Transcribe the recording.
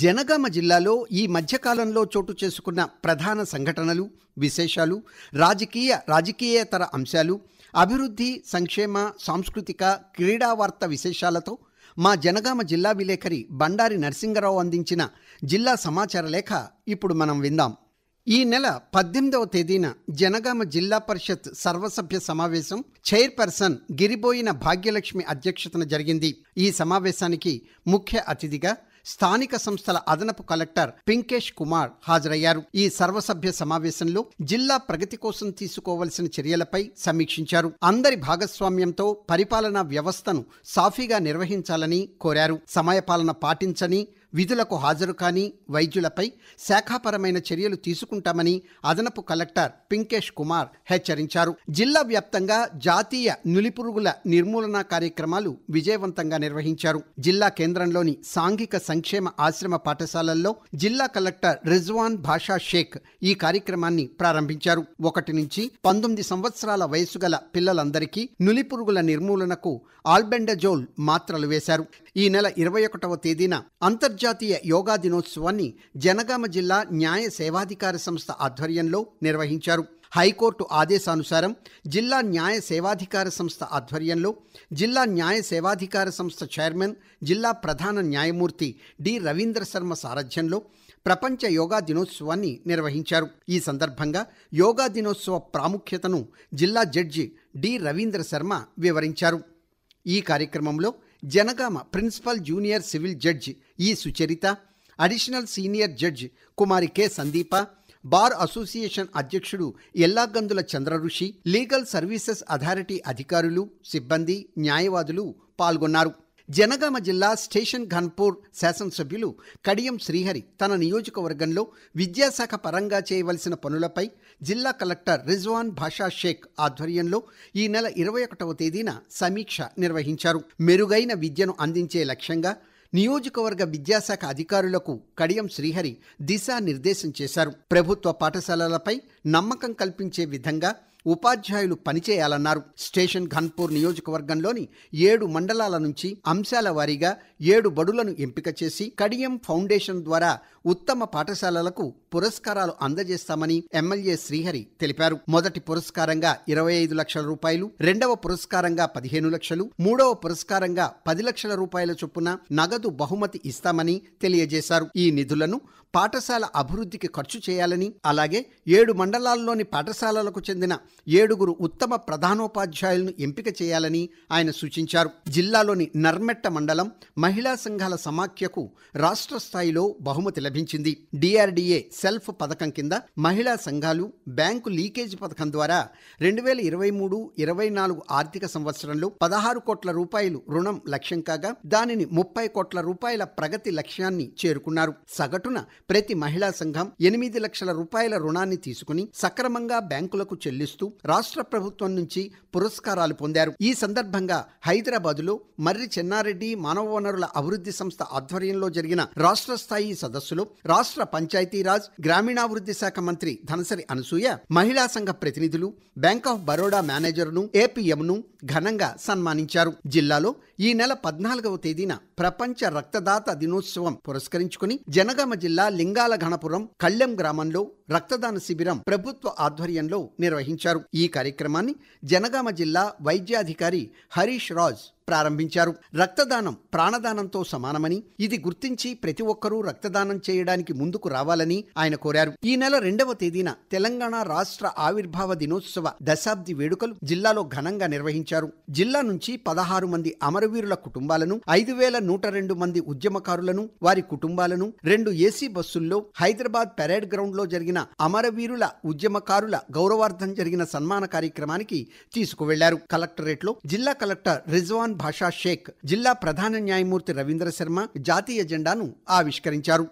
జనగామ జిల్లాలో ఈ మధ్యకాలంలో చోటు చేసుకున్న ప్రధాన సంఘటనలు విశేషాలు రాజకీయ రాజకీయేతర అంశాలు అభివృద్ధి సంక్షేమ సాంస్కృతిక క్రీడా వార్త విశేషాలతో మా జనగామ జిల్లా విలేకరి బండారి నరసింగరావు అందించిన జిల్లా సమాచార లేఖ ఇప్పుడు మనం విందాం ఈ నెల పద్దెనిమిదవ తేదీన జనగామ జిల్లా పరిషత్ సర్వసభ్య సమావేశం చైర్పర్సన్ గిరిబోయిన భాగ్యలక్ష్మి అధ్యక్షతన జరిగింది ఈ సమావేశానికి ముఖ్య అతిథిగా స్థానిక సంస్థల అదనపు కలెక్టర్ పింకేష్ కుమార్ హాజరయ్యారు ఈ సర్వసభ్య సమావేశంలో జిల్లా ప్రగతి కోసం తీసుకోవలసిన చర్యలపై సమీక్షించారు అందరి భాగస్వామ్యంతో పరిపాలనా వ్యవస్థను సాఫీగా నిర్వహించాలని కోరారు సమయపాలన పాటించని విధులకు హాజరు కాని వైద్యులపై శాఖాపరమైన చర్యలు తీసుకుంటామని అదనపు కలెక్టర్ పింకేష్ కుమార్ హెచ్చరించారు జిల్లా వ్యాప్తంగా జాతీయ నులిపురుగుల నిర్మూలన కార్యక్రమాలు విజయవంతంగా నిర్వహించారు జిల్లా కేంద్రంలోని సాంఘిక సంక్షేమ ఆశ్రమ పాఠశాలల్లో జిల్లా కలెక్టర్ రిజ్వాన్ భాషా షేక్ ఈ కార్యక్రమాన్ని ప్రారంభించారు ఒకటి నుంచి పంతొమ్మిది సంవత్సరాల వయసు గల పిల్లలందరికీ నులిపురుగుల నిర్మూలనకు ఆల్బెండజోల్ మాత్రలు వేశారు ఈ నెల ఇరవై ఒకటవ తేదీన అంతర్జాతీయ యోగా దినోత్సవాన్ని జనగామ జిల్లా న్యాయ సేవాధికార సంస్థ ఆధ్వర్యంలో నిర్వహించారు హైకోర్టు ఆదేశానుసారం జిల్లా న్యాయ సేవాధికార సంస్థ ఆధ్వర్యంలో జిల్లా న్యాయ సేవాధికార సంస్థ చైర్మన్ జిల్లా ప్రధాన న్యాయమూర్తి డి రవీంద్ర శర్మ సారథ్యంలో ప్రపంచ యోగా దినోత్సవాన్ని నిర్వహించారు ఈ సందర్భంగా యోగా దినోత్సవ ప్రాముఖ్యతను జిల్లా జడ్జి డి రవీంద్ర శర్మ వివరించారు ఈ కార్యక్రమంలో Jangaon principal junior civil judge E Sucharitha additional senior judge Kumari K Sandeepa bar association అధ్యక్షుడు Ellagandula Chandrarushi legal services authority అధికారులు సిబ్బంది న్యాయవాదులు పాల్గొన్నారు జనగామ జిల్లా స్టేషన్ ఘన్పూర్ శాసనసభ్యులు కడియం శ్రీహరి తన నియోజకవర్గంలో విద్యాశాఖ పరంగా చేయవలసిన పనులపై జిల్లా కలెక్టర్ రిజ్వాన్ భాషా షేక్ ఆధ్వర్యంలో ఈ నెల ఇరవై ఒకటవ తేదీన సమీక్ష నిర్వహించారు మెరుగైన విద్యను అందించే లక్ష్యంగా నియోజకవర్గ విద్యాశాఖ అధికారులకు కడియం శ్రీహరి దిశానిర్దేశం చేశారు ప్రభుత్వ పాఠశాలలపై నమ్మకం కల్పించే విధంగా ఉపాధ్యాయులు పనిచేయాలన్నారు స్టేషన్ ఘన్పూర్ నియోజకవర్గంలోని ఏడు మండలాల నుంచి అంశాల వారీగా ఏడు బడులను ఎంపిక చేసి కడియం ఫౌండేషన్ ద్వారా ఉత్తమ పాఠశాలలకు పురస్కారాలు అందజేస్తామని ఎమ్మెల్యే శ్రీహరి తెలిపారు మొదటి పురస్కారంగా ఇరవై ఐదు లక్షల రూపాయలు రెండవ పురస్కారంగా పదిహేను లక్షలు మూడవ పురస్కారంగా పది లక్షల రూపాయల చొప్పున నగదు బహుమతి ఇస్తామని తెలియజేశారు ఈ నిధులను పాఠశాల అభివృద్ధికి ఖర్చు చేయాలని అలాగే ఏడు మండలాల్లోని పాఠశాలలకు చెందిన ఏడుగురు ఉత్తమ ప్రధానోపాధ్యాయులను ఎంపిక చేయాలని ఆయన సూచించారు జిల్లాలోని నర్మెట్ట మండలం మహిళా సంఘాల సమాఖ్యకు రాష్ట్ర స్థాయిలో బహుమతి లభించింది డిఆర్డిఏ సెల్ఫ్ పథకం కింద మహిళా సంఘాలు బ్యాంకు లీకేజ్ పథకం ద్వారా రెండు వేల ఇరవై మూడు ఇరవై నాలుగు ఆర్థిక సంవత్సరంలో పదహారు కోట్ల రూపాయలు రుణం లక్ష్యం కాగా దానిని ముప్పై కోట్ల రూపాయల ప్రగతి లక్ష్యాన్ని చేరుకున్నారు సగటున ప్రతి మహిళా సంఘం ఎనిమిది లక్షల రూపాయల రుణాన్ని తీసుకుని సక్రమంగా బ్యాంకులకు చెల్లిస్తూ చేస్తూ రాష్ట్ర ప్రభుత్వం నుంచి పురస్కారాలు పొందారు ఈ సందర్భంగా హైదరాబాదులో మర్రి చెన్నారెడ్డి మానవ వనరుల అభివృద్ధి సంస్థ ఆధ్వర్యంలో జరిగిన రాష్ట్ర స్థాయి సదస్సులో రాష్ట్ర పంచాయతీరాజ్ గ్రామీణాభివృద్ధి శాఖ మంత్రి ధనసరి అనసూయ మహిళా సంఘ ప్రతినిధులు బ్యాంక్ ఆఫ్ బరోడా మేనేజర్ను ఏపీఎంను ఘనంగా సన్మానించారు జిల్లాలో ఈ నెల పద్నాలుగవ తేదీన ప్రపంచ రక్తదాత దినోత్సవం పురస్కరించుకుని జనగామ జిల్లా లింగాల గణపురం కళ్ళెం గ్రామంలో రక్తదాన శిబిరం ప్రభుత్వ ఆధ్వర్యంలో నిర్వహించారు ఈ కార్యక్రమాన్ని జనగామ జిల్లా వైద్యాధికారి హరీష్ రాజ్ ప్రారంభించారు రక్తదానం ప్రాణదానంతో సమానమని ఇది గుర్తించి ప్రతి ఒక్కరూ రక్తదానం చేయడానికి ముందుకు రావాలని ఆయన కోరారు ఈ నెల రెండవ తేదీన తెలంగాణ రాష్ట్ర ఆవిర్భావ దినోత్సవ దశాబ్ది వేడుకలు జిల్లాలో ఘనంగా నిర్వహించారు జిల్లా నుంచి పదహారు మంది అమరవీరుల కుటుంబాలను ఐదు వేల నూట రెండు మంది ఉద్యమకారులను వారి కుటుంబాలను రెండు ఏసీ బస్సుల్లో హైదరాబాద్ పెరేడ్ లో జరిగిన అమరవీరుల ఉద్యమకారుల గౌరవార్థం జరిగిన సన్మాన కార్యక్రమానికి తీసుకువెళ్లారు లో జిల్లా కలెక్టర్ రిజ్వాన్ భాషా షేక్ జిల్లా ప్రధాన న్యాయమూర్తి రవీంద్ర శర్మ జాతీయ జెండాను ఆవిష్కరించారు